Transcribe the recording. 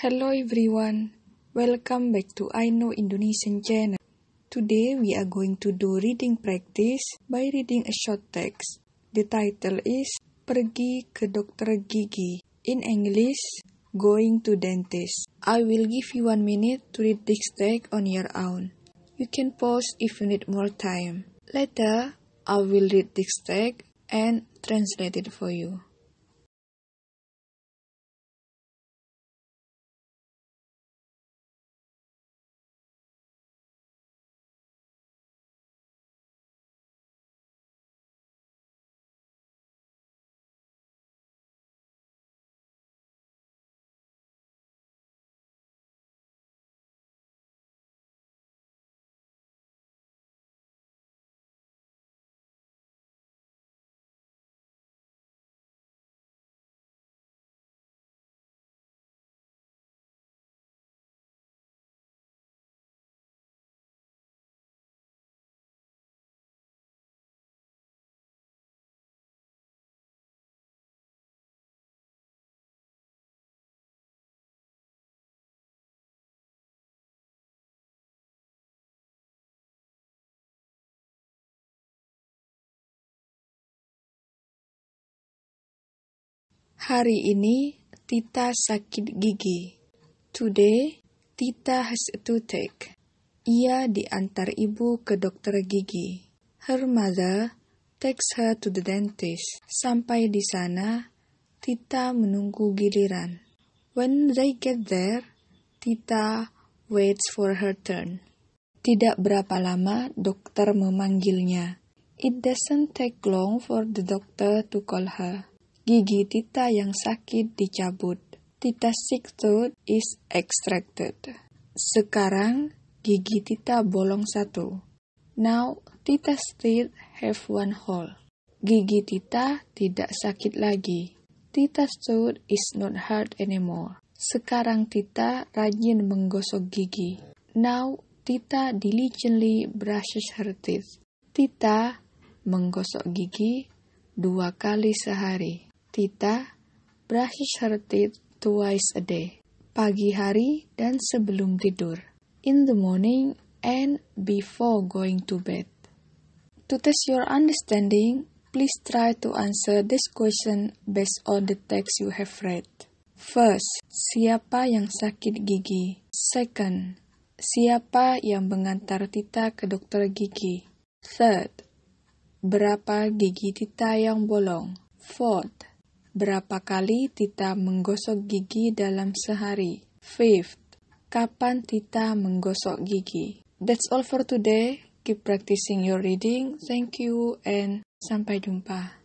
Hello everyone, welcome back to I Know Indonesian channel. Today we are going to do reading practice by reading a short text. The title is Pergi ke Dokter Gigi. In English, Going to Dentist. I will give you one minute to read this text on your own. You can pause if you need more time. Later, I will read this text and translate it for you. Hari ini, Tita sakit gigi. Today, Tita has a toothache. Ia diantar ibu ke dokter gigi. Her mother takes her to the dentist. Sampai di sana, Tita menunggu giliran. When they get there, Tita waits for her turn. Tidak berapa lama, dokter memanggilnya. It doesn't take long for the doctor to call her. Gigi Tita yang sakit dicabut. Tita sick tooth is extracted. Sekarang, gigi Tita bolong satu. Now, Tita still have one hole. Gigi Tita tidak sakit lagi. Tita's tooth is not hard anymore. Sekarang Tita rajin menggosok gigi. Now, Tita diligently brushes her teeth. Tita menggosok gigi dua kali sehari. Tita brushes her teeth twice a day, pagi hari dan sebelum tidur, in the morning and before going to bed. To test your understanding, please try to answer this question based on the text you have read. First, siapa yang sakit gigi? Second, siapa yang mengantar Tita ke dokter gigi? Third, berapa gigi Tita yang bolong? Fourth, Berapa kali Tita menggosok gigi dalam sehari? Fifth, kapan Tita menggosok gigi? That's all for today. Keep practicing your reading. Thank you and sampai jumpa.